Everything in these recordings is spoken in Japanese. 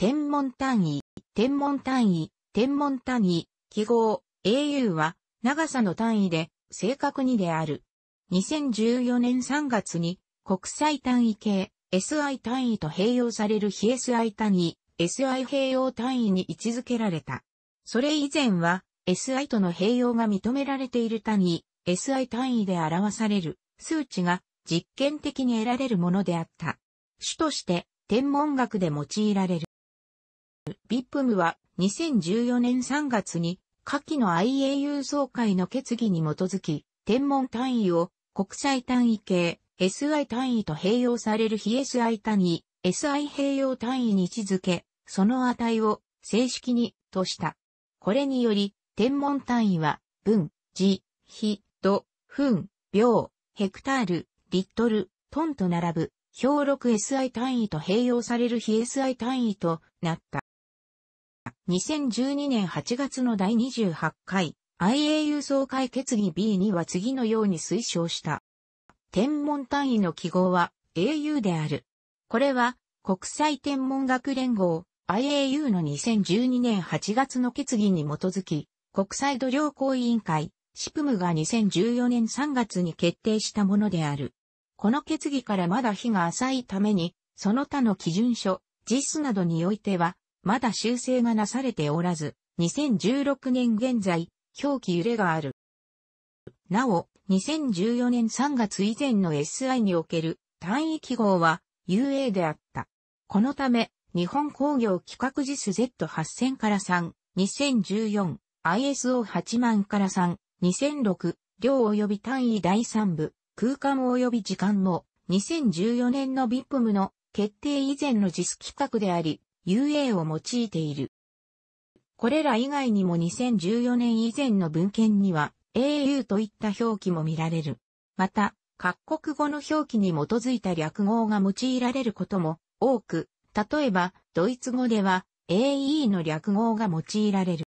天文単位、天文単位、天文単位、記号、au は長さの単位で正確にである。2014年3月に国際単位系 SI 単位と併用される非 SI 単位、SI 併用単位に位置づけられた。それ以前は SI との併用が認められている単位、SI 単位で表される数値が実験的に得られるものであった。主として天文学で用いられる。ビップムは2014年3月に下記の IAU 総会の決議に基づき、天文単位を国際単位系 SI 単位と併用される非 SI 単位 SI 併用単位に位置づけ、その値を正式にとした。これにより、天文単位は、分、時、日、度、分、秒、ヘクタール、リットル、トンと並ぶ、表録 s i 単位と併用される非 SI 単位となった。2012年8月の第28回 IAU 総会決議 b には次のように推奨した。天文単位の記号は AU である。これは国際天文学連合 IAU の2012年8月の決議に基づき、国際度量行委員会 SIPM が2014年3月に決定したものである。この決議からまだ日が浅いために、その他の基準書、JIS などにおいては、まだ修正がなされておらず、2016年現在、表記揺れがある。なお、2014年3月以前の SI における単位記号は UA であった。このため、日本工業規格 JIS Z8000 から3、2014、ISO8 万から3、2006、量及び単位第3部、空間及び時間も、2014年の VIPM の決定以前の JIS 規格であり、UA を用いている。これら以外にも2014年以前の文献には AU といった表記も見られる。また、各国語の表記に基づいた略語が用いられることも多く、例えば、ドイツ語では AE の略語が用いられる。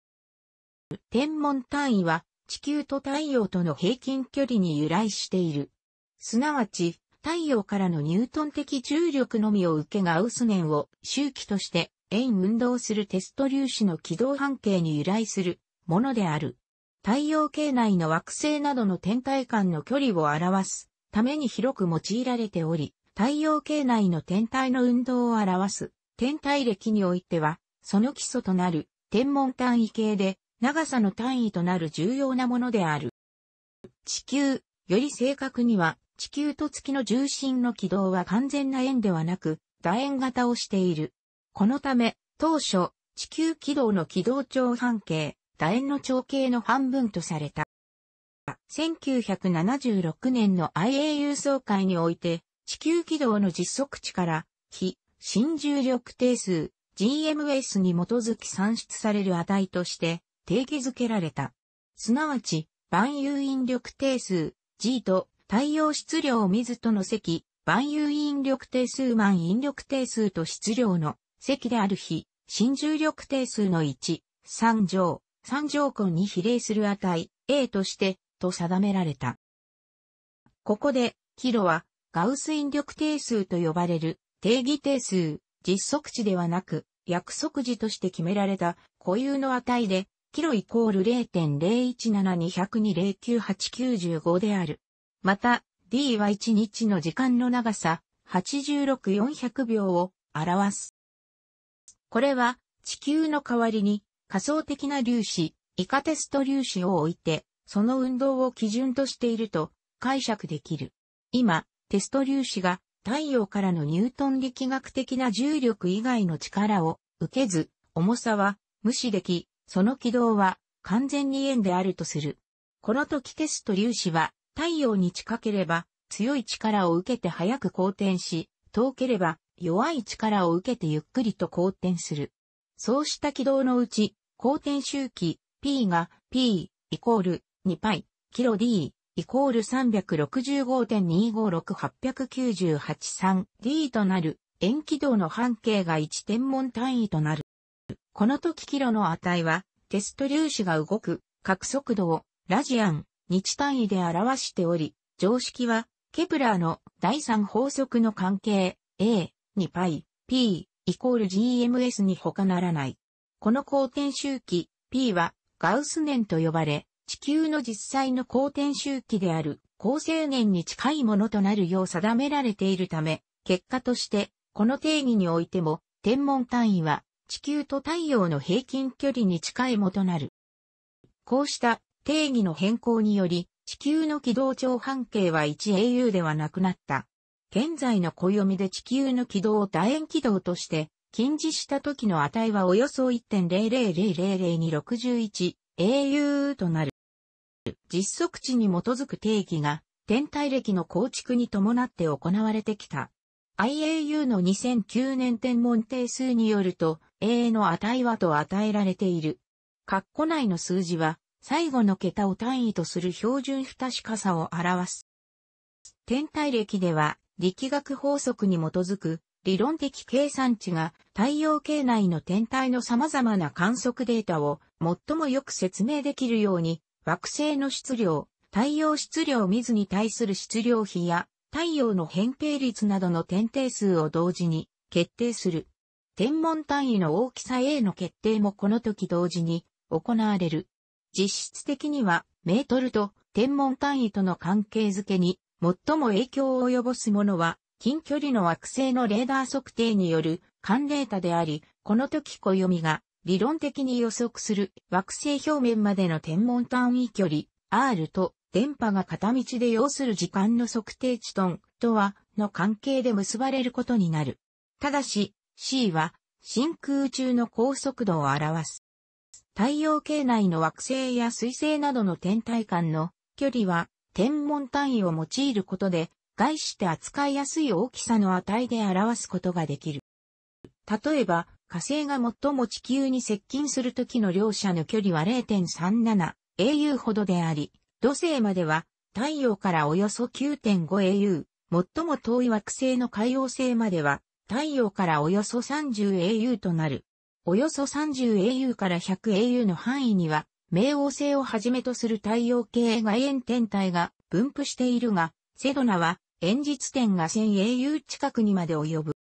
天文単位は地球と太陽との平均距離に由来している。すなわち、太陽からのニュートン的重力のみを受けガウス面を周期として円運動するテスト粒子の軌道半径に由来するものである。太陽系内の惑星などの天体間の距離を表すために広く用いられており、太陽系内の天体の運動を表す天体歴においては、その基礎となる天文単位系で長さの単位となる重要なものである。地球、より正確には地球と月の重心の軌道は完全な円ではなく、楕円型をしている。このため、当初、地球軌道の軌道長半径、楕円の長径の半分とされた。1976年の IAU 総会において、地球軌道の実測値から、非、新重力定数、GMS に基づき算出される値として定義づけられた。すなわち、万有引力定数 G と太陽質量水との積、万有引力定数万引力定数と質量の積である比、新重力定数の1、3乗、3乗根に比例する値、A として、と定められた。ここで、キロは、ガウス引力定数と呼ばれる、定義定数、実測値ではなく、約束時として決められた固有の値で、キロイコール0 0 1 7 2 0 2 0 9 8 9 5である。また、D は1日の時間の長さ、86400秒を表す。これは、地球の代わりに、仮想的な粒子、イカテスト粒子を置いて、その運動を基準としていると解釈できる。今、テスト粒子が太陽からのニュートン力学的な重力以外の力を受けず、重さは無視でき、その軌道は完全に円であるとする。この時テスト粒子は太陽に近ければ強い力を受けて早く好転し、遠ければ弱い力を受けてゆっくりと好転する。そうした軌道のうち、好転周期 P が P イコール 2π キロ D イコール3 6 5 2 5 6 8 9 8 3 d となる円軌道の半径が1天文単位となる。この時キロの値はテスト粒子が動く角速度をラジアン日単位で表しており、常識は、ケプラーの第三法則の関係 A に π、p イコール gms に他ならない。この公転周期 p はガウス年と呼ばれ、地球の実際の公転周期である恒星年に近いものとなるよう定められているため、結果として、この定義においても、天文単位は地球と太陽の平均距離に近いもとなる。こうした定義の変更により、地球の軌道長半径は 1au ではなくなった。現在の暦で地球の軌道を楕円軌道として、近似した時の値はおよそ1.00000に 61au となる。実測値に基づく定義が、天体歴の構築に伴って行われてきた。IAU の2009年天文定数によると、A の値はと与えられている。括弧内の数字は、最後の桁を単位とする標準不確かさを表す。天体歴では力学法則に基づく理論的計算値が太陽系内の天体の様々な観測データを最もよく説明できるように惑星の質量、太陽質量水に対する質量比や太陽の変形率などの点定数を同時に決定する。天文単位の大きさ A の決定もこの時同時に行われる。実質的にはメートルと天文単位との関係づけに最も影響を及ぼすものは近距離の惑星のレーダー測定による寒冷多であり、この時暦が理論的に予測する惑星表面までの天文単位距離 R と電波が片道で要する時間の測定値トンとはの関係で結ばれることになる。ただし C は真空中の高速度を表す。太陽系内の惑星や水星などの天体間の距離は天文単位を用いることで、概して扱いやすい大きさの値で表すことができる。例えば、火星が最も地球に接近するときの両者の距離は 0.37au ほどであり、土星までは太陽からおよそ 9.5au、最も遠い惑星の海王星までは太陽からおよそ 30au となる。およそ 30au から 100au の範囲には、冥王星をはじめとする太陽系外縁天体が分布しているが、セドナは、演日点が 1000au 近くにまで及ぶ。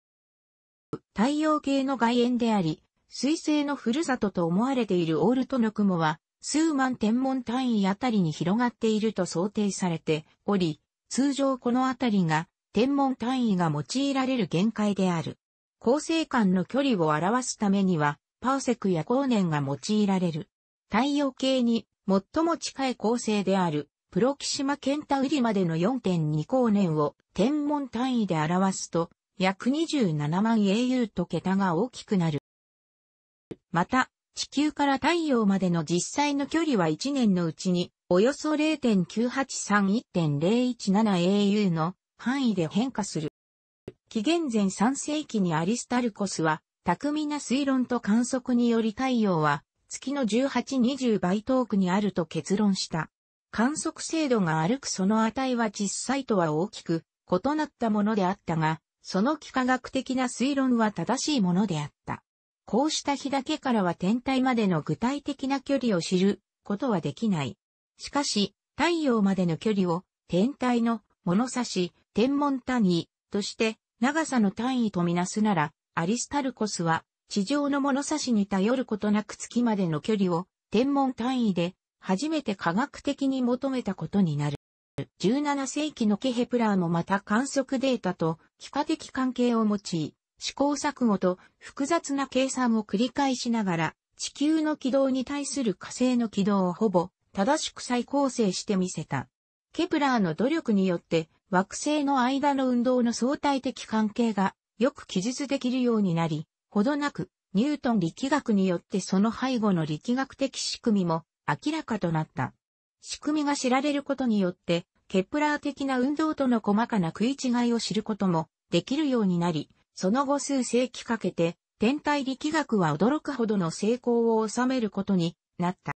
太陽系の外縁であり、水星のふるさとと思われているオールトの雲は、数万天文単位あたりに広がっていると想定されており、通常このあたりが天文単位が用いられる限界である。構成間の距離を表すためには、パーセクや光年が用いられる。太陽系に最も近い構成である、プロキシマケンタウリまでの4.2光年を天文単位で表すと、約27万 AU と桁が大きくなる。また、地球から太陽までの実際の距離は1年のうちに、およそ0.983、1.017 AU の範囲で変化する。紀元前3世紀にアリスタルコスは、巧みな推論と観測により太陽は、月の1820倍遠くにあると結論した。観測精度が歩くその値は実際とは大きく異なったものであったが、その幾何学的な推論は正しいものであった。こうした日だけからは天体までの具体的な距離を知ることはできない。しかし、太陽までの距離を天体の物差し、天文単位として長さの単位とみなすなら、アリスタルコスは、地上の物差しに頼ることなく月までの距離を、天文単位で、初めて科学的に求めたことになる。17世紀のケヘプラーもまた観測データと、幾何的関係を用い、試行錯誤と複雑な計算を繰り返しながら、地球の軌道に対する火星の軌道をほぼ正しく再構成してみせた。ケプラーの努力によって惑星の間の運動の相対的関係がよく記述できるようになり、ほどなくニュートン力学によってその背後の力学的仕組みも明らかとなった。仕組みが知られることによって、ケプラー的な運動との細かな食い違いを知ることもできるようになり、その後数世紀かけて天体力学は驚くほどの成功を収めることになった。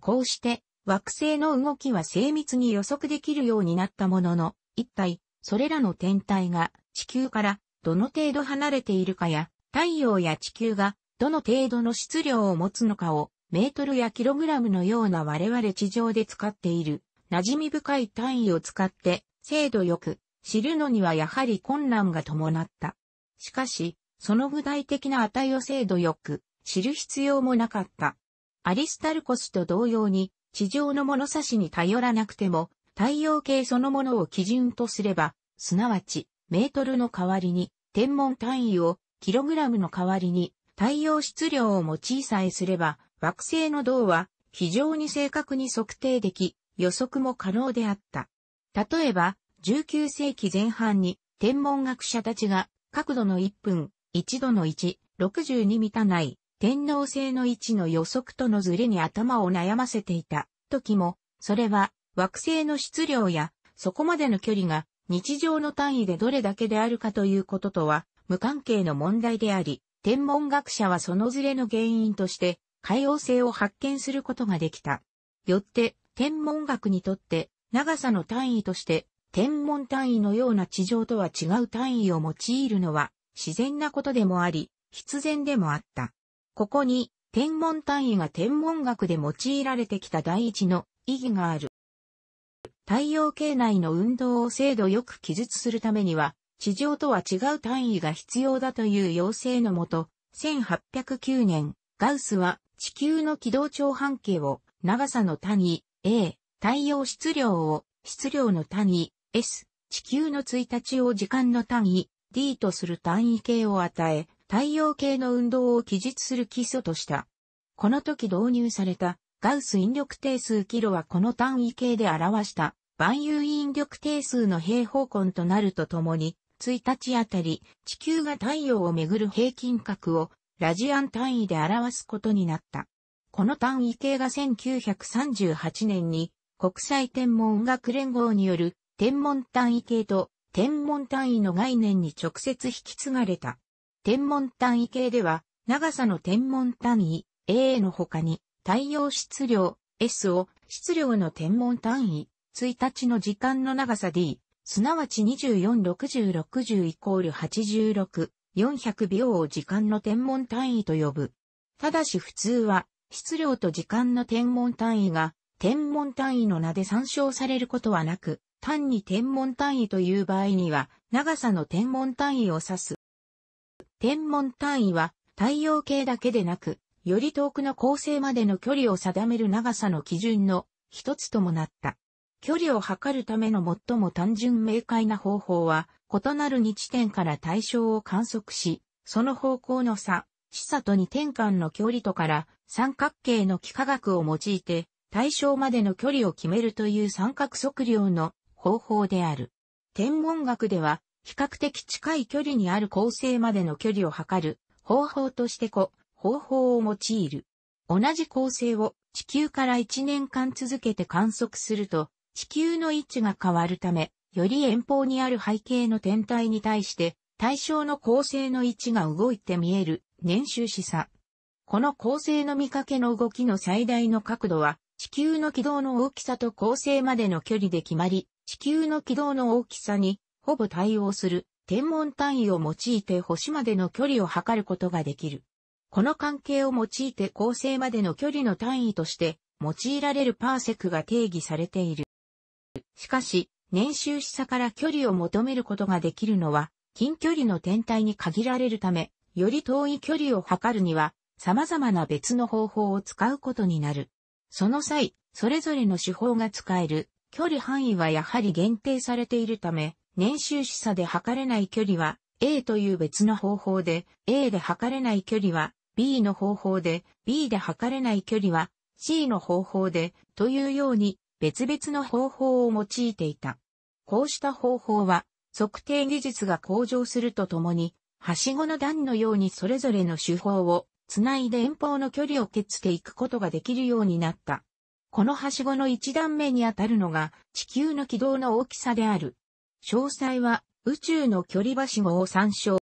こうして惑星の動きは精密に予測できるようになったものの、一体、それらの天体が地球からどの程度離れているかや、太陽や地球がどの程度の質量を持つのかをメートルやキログラムのような我々地上で使っている馴染み深い単位を使って精度よく知るのにはやはり困難が伴った。しかし、その具体的な値を精度よく知る必要もなかった。アリスタルコスと同様に地上の物差しに頼らなくても太陽系そのものを基準とすれば、すなわち、メートルの代わりに、天文単位を、キログラムの代わりに、太陽質量を用いさえすれば、惑星の銅は、非常に正確に測定でき、予測も可能であった。例えば、19世紀前半に、天文学者たちが、角度の1分、1度の1、60に満たない、天皇星の位置の予測とのズレに頭を悩ませていた時も、それは惑星の質量やそこまでの距離が日常の単位でどれだけであるかということとは無関係の問題であり、天文学者はそのずれの原因として海洋性を発見することができた。よって天文学にとって長さの単位として天文単位のような地上とは違う単位を用いるのは自然なことでもあり、必然でもあった。ここに天文単位が天文学で用いられてきた第一の意義がある。太陽系内の運動を精度よく記述するためには、地上とは違う単位が必要だという要請のもと、1809年、ガウスは地球の軌道長半径を長さの単位 A、太陽質量を質量の単位 S、地球の1日を時間の単位 D とする単位系を与え、太陽系の運動を記述する基礎とした。この時導入されたガウス引力定数キロはこの単位形で表した万有引力定数の平方根となるとともに、1日あたり地球が太陽をめぐる平均角をラジアン単位で表すことになった。この単位形が1938年に国際天文音楽連合による天文単位系と天文単位の概念に直接引き継がれた。天文単位系では長さの天文単位 A の他に太陽質量 S を質量の天文単位、1日の時間の長さ D、すなわち246060イコール86、400秒を時間の天文単位と呼ぶ。ただし普通は、質量と時間の天文単位が、天文単位の名で参照されることはなく、単に天文単位という場合には、長さの天文単位を指す。天文単位は、太陽系だけでなく、より遠くの構成までの距離を定める長さの基準の一つともなった。距離を測るための最も単純明快な方法は、異なる2地点から対象を観測し、その方向の差、地差と2点間の距離とから三角形の幾何学を用いて対象までの距離を決めるという三角測量の方法である。天文学では比較的近い距離にある構成までの距離を測る方法として方法を用いる。同じ構成を地球から1年間続けて観測すると、地球の位置が変わるため、より遠方にある背景の天体に対して、対象の恒星の位置が動いて見える年収し、差。この恒星の見かけの動きの最大の角度は、地球の軌道の大きさと恒星までの距離で決まり、地球の軌道の大きさにほぼ対応する天文単位を用いて星までの距離を測ることができる。この関係を用いて構成までの距離の単位として用いられるパーセクが定義されている。しかし、年収示差から距離を求めることができるのは、近距離の天体に限られるため、より遠い距離を測るには、様々な別の方法を使うことになる。その際、それぞれの手法が使える距離範囲はやはり限定されているため、年収示差で測れない距離は A という別の方法で、A で測れない距離は B の方法で B で測れない距離は C の方法でというように別々の方法を用いていた。こうした方法は測定技術が向上するとともに、はしごの段のようにそれぞれの手法をつないで遠方の距離を決していくことができるようになった。このはしごの一段目にあたるのが地球の軌道の大きさである。詳細は宇宙の距離はしごを参照。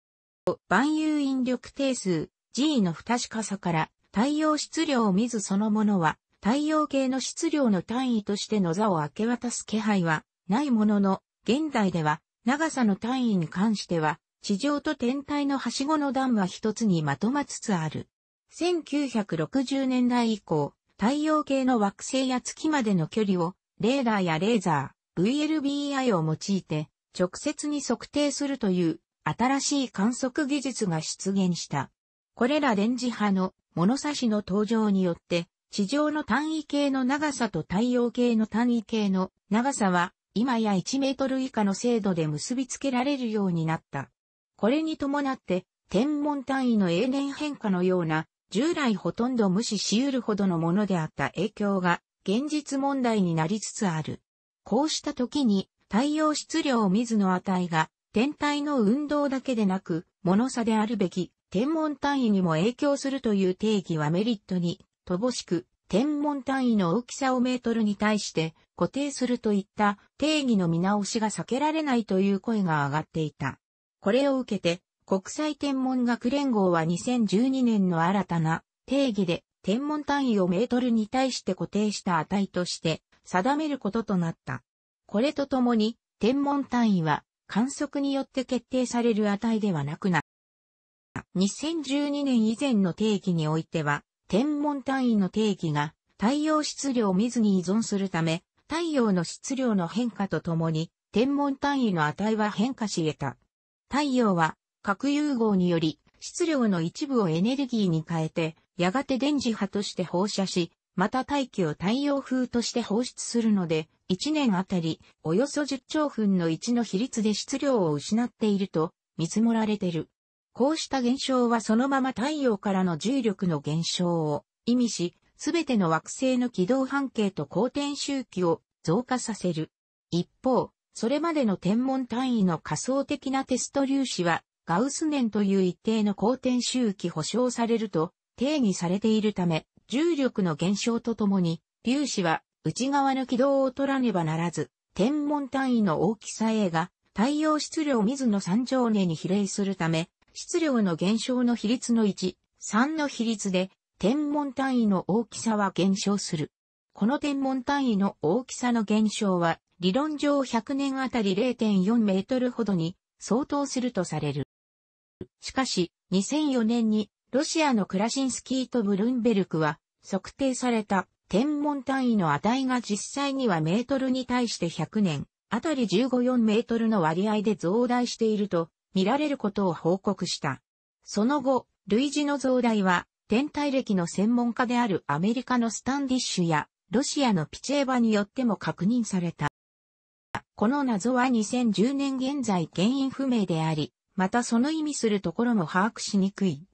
万有引力定数 G の不確かさから、太陽質量を見ずそのものは、太陽系の質量の単位としての座を明け渡す気配はないものの、現代では長さの単位に関しては、地上と天体のはしごの段は一つにまとまつつある。1960年代以降、太陽系の惑星や月までの距離を、レーダーやレーザー、VLBI を用いて、直接に測定するという、新しい観測技術が出現した。これら電磁波の物差しの登場によって、地上の単位系の長さと太陽系の単位系の長さは、今や1メートル以下の精度で結びつけられるようになった。これに伴って、天文単位の永年変化のような、従来ほとんど無視し得るほどのものであった影響が、現実問題になりつつある。こうした時に、太陽質量水の値が、天体の運動だけでなく、物差であるべき天文単位にも影響するという定義はメリットに乏しく、天文単位の大きさをメートルに対して固定するといった定義の見直しが避けられないという声が上がっていた。これを受けて国際天文学連合は2012年の新たな定義で天文単位をメートルに対して固定した値として定めることとなった。これとともに天文単位は観測によって決定される値ではなくな2012年以前の定義においては、天文単位の定義が太陽質量水に依存するため、太陽の質量の変化とともに、天文単位の値は変化し得た。太陽は、核融合により、質量の一部をエネルギーに変えて、やがて電磁波として放射し、また大気を太陽風として放出するので、1年あたり、およそ10兆分の1の比率で質量を失っていると見積もられている。こうした現象はそのまま太陽からの重力の減少を意味し、すべての惑星の軌道半径と公転周期を増加させる。一方、それまでの天文単位の仮想的なテスト粒子は、ガウス年という一定の公転周期保証されると定義されているため、重力の減少とともに、粒子は内側の軌道を取らねばならず、天文単位の大きさ A が太陽質量水の三乗根に比例するため、質量の減少の比率の1、3の比率で、天文単位の大きさは減少する。この天文単位の大きさの減少は、理論上100年あたり0.4メートルほどに相当するとされる。しかし、2004年にロシアのクラシンスキーとブルンベルクは測定された天文単位の値が実際にはメートルに対して100年あたり154メートルの割合で増大していると見られることを報告した。その後、類似の増大は、天体歴の専門家であるアメリカのスタンディッシュや、ロシアのピチェーバによっても確認された。この謎は2010年現在原因不明であり、またその意味するところも把握しにくい。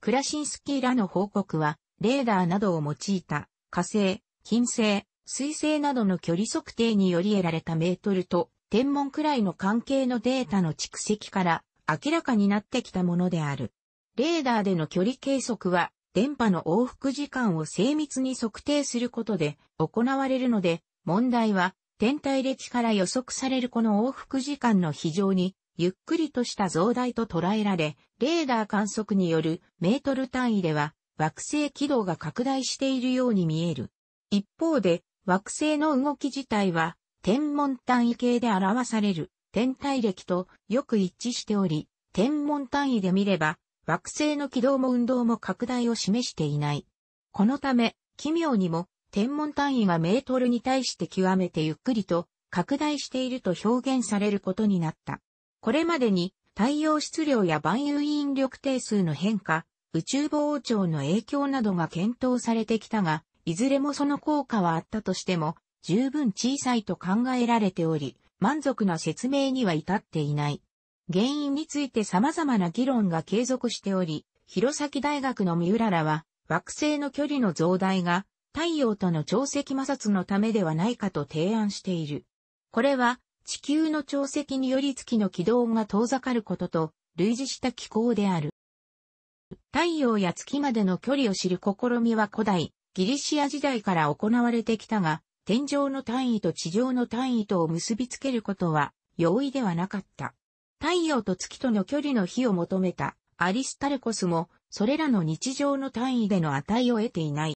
クラシンスキーらの報告は、レーダーなどを用いた火星、金星、水星などの距離測定により得られたメートルと天文くらいの関係のデータの蓄積から明らかになってきたものである。レーダーでの距離計測は、電波の往復時間を精密に測定することで行われるので、問題は、天体歴から予測されるこの往復時間の非常に、ゆっくりとした増大と捉えられ、レーダー観測によるメートル単位では、惑星軌道が拡大しているように見える。一方で、惑星の動き自体は、天文単位系で表される天体歴とよく一致しており、天文単位で見れば、惑星の軌道も運動も拡大を示していない。このため、奇妙にも天文単位がメートルに対して極めてゆっくりと拡大していると表現されることになった。これまでに太陽質量や万有引力定数の変化、宇宙膨張の影響などが検討されてきたが、いずれもその効果はあったとしても、十分小さいと考えられており、満足な説明には至っていない。原因について様々な議論が継続しており、弘前大学の三浦らは、惑星の距離の増大が太陽との潮汐摩擦のためではないかと提案している。これは地球の潮汐により月の軌道が遠ざかることと類似した気候である。太陽や月までの距離を知る試みは古代ギリシア時代から行われてきたが、天井の単位と地上の単位とを結びつけることは容易ではなかった。太陽と月との距離の比を求めたアリスタルコスもそれらの日常の単位での値を得ていない。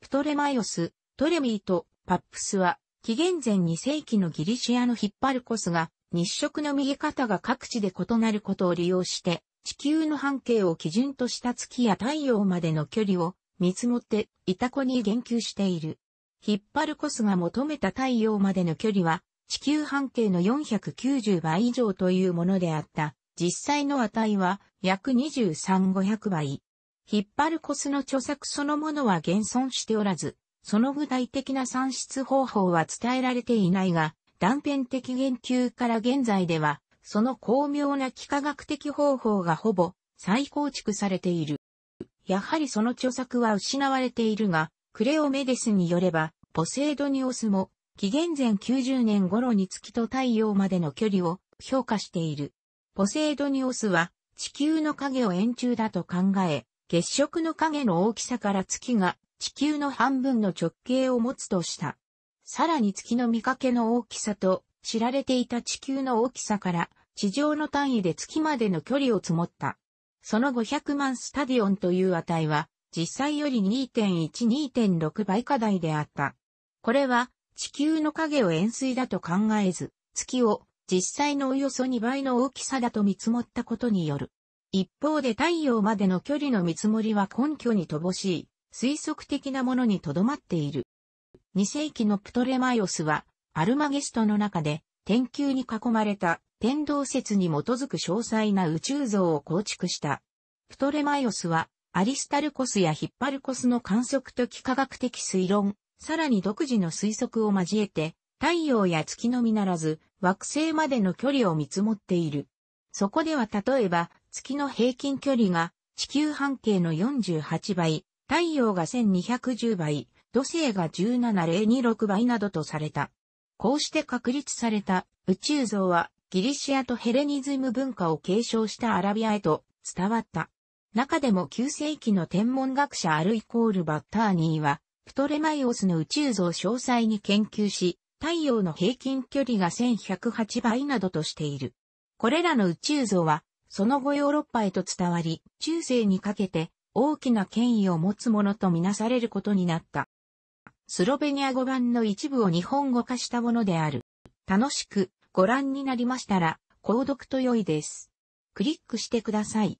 プトレマイオス、トレミーとパップスは紀元前2世紀のギリシアのヒッパルコスが日食の見え方が各地で異なることを利用して地球の半径を基準とした月や太陽までの距離を見積もっていた子に言及している。ヒッパルコスが求めた太陽までの距離は、地球半径の490倍以上というものであった。実際の値は約23500倍。ヒッパルコスの著作そのものは現存しておらず、その具体的な算出方法は伝えられていないが、断片的言及から現在では、その巧妙な幾何学的方法がほぼ再構築されている。やはりその著作は失われているが、クレオメデスによれば、ポセイドニオスも、紀元前90年頃に月と太陽までの距離を評価している。ポセイドニオスは、地球の影を円柱だと考え、月食の影の大きさから月が地球の半分の直径を持つとした。さらに月の見かけの大きさと知られていた地球の大きさから地上の単位で月までの距離を積もった。その500万スタディオンという値は実際より2.1-2.6倍課題であった。これは地球の影を円錐だと考えず、月を実際のおよそ2倍の大きさだと見積もったことによる。一方で太陽までの距離の見積もりは根拠に乏しい、推測的なものにとどまっている。2世紀のプトレマイオスは、アルマゲストの中で、天球に囲まれた天動説に基づく詳細な宇宙像を構築した。プトレマイオスは、アリスタルコスやヒッパルコスの観測的科学的推論、さらに独自の推測を交えて、太陽や月のみならず、惑星までの距離を見積もっている。そこでは例えば、月の平均距離が地球半径の48倍、太陽が1210倍、土星が17026倍などとされた。こうして確立された宇宙像はギリシアとヘレニズム文化を継承したアラビアへと伝わった。中でも9世紀の天文学者アルイコール・バッターニーは、プトレマイオスの宇宙像を詳細に研究し、太陽の平均距離が1108倍などとしている。これらの宇宙像は、その後ヨーロッパへと伝わり、中世にかけて大きな権威を持つものとみなされることになった。スロベニア語版の一部を日本語化したものである。楽しくご覧になりましたら、購読と良いです。クリックしてください。